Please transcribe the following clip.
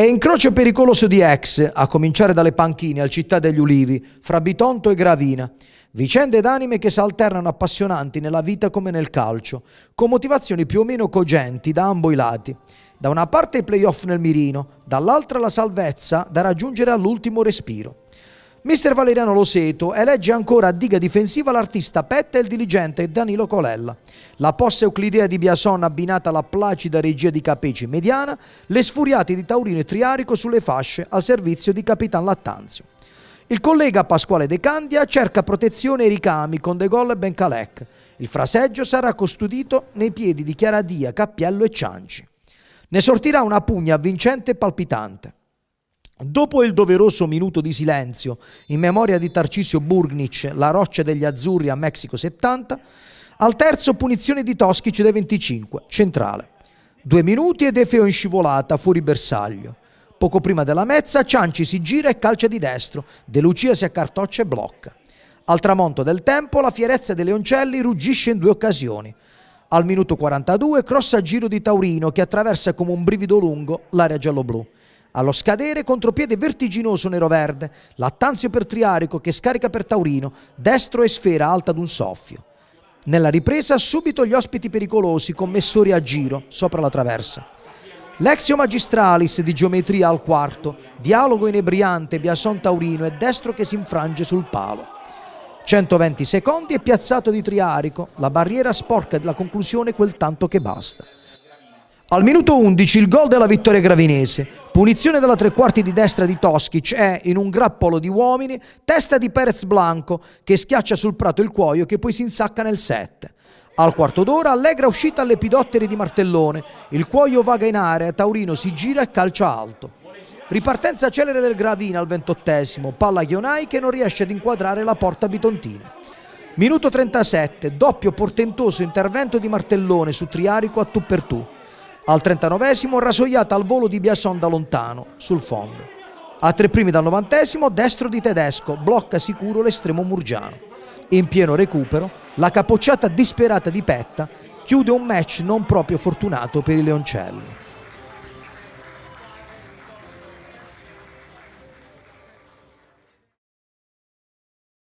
È incrocio pericoloso di ex, a cominciare dalle panchine al Città degli Ulivi, fra Bitonto e Gravina. Vicende d'anime che si alternano appassionanti nella vita come nel calcio, con motivazioni più o meno cogenti da ambo i lati. Da una parte i playoff nel mirino, dall'altra la salvezza da raggiungere all'ultimo respiro. Mister Valeriano Loseto elegge ancora a diga difensiva l'artista Petta e il diligente Danilo Colella. La possa euclidea di Biason abbinata alla placida regia di Capeci Mediana, le sfuriate di Taurino e Triarico sulle fasce al servizio di Capitan Lattanzio. Il collega Pasquale De Candia cerca protezione e ricami con De Gol e Bencalec. Il fraseggio sarà custodito nei piedi di Chiaradia, Cappiello e Cianci. Ne sortirà una pugna vincente e palpitante. Dopo il doveroso minuto di silenzio in memoria di Tarcisio Burgnic, la roccia degli azzurri a Mexico 70, al terzo punizione di Toschic dai 25, centrale. Due minuti ed Efeo in scivolata fuori bersaglio. Poco prima della mezza Cianci si gira e calcia di destro, De Lucia si accartoccia e blocca. Al tramonto del tempo la fierezza dei Leoncelli ruggisce in due occasioni. Al minuto 42 cross a giro di Taurino che attraversa come un brivido lungo l'area giallo allo scadere contropiede vertiginoso nero-verde, Lattanzio per Triarico che scarica per Taurino, destro e sfera alta d'un soffio. Nella ripresa subito gli ospiti pericolosi, commessori a giro, sopra la traversa. Lexio Magistralis di geometria al quarto, dialogo inebriante Biason Taurino e destro che si infrange sul palo. 120 secondi e piazzato di Triarico, la barriera sporca della conclusione quel tanto che basta. Al minuto 11 il gol della vittoria gravinese, punizione dalla tre quarti di destra di Toskic è eh, in un grappolo di uomini, testa di Perez Blanco che schiaccia sul prato il cuoio che poi si insacca nel 7. Al quarto d'ora allegra uscita alle pidotteri di Martellone, il cuoio vaga in area, Taurino si gira e calcia alto. Ripartenza celere del Gravina al ventottesimo, palla Ionai che non riesce ad inquadrare la porta bitontina. Minuto 37, doppio portentoso intervento di Martellone su Triarico a tu per tu. Al 39esimo rasoiata al volo di Biasson da lontano, sul fondo. A tre primi dal 90esimo destro di Tedesco, blocca sicuro l'estremo Murgiano. In pieno recupero, la capocciata disperata di Petta chiude un match non proprio fortunato per i leoncelli.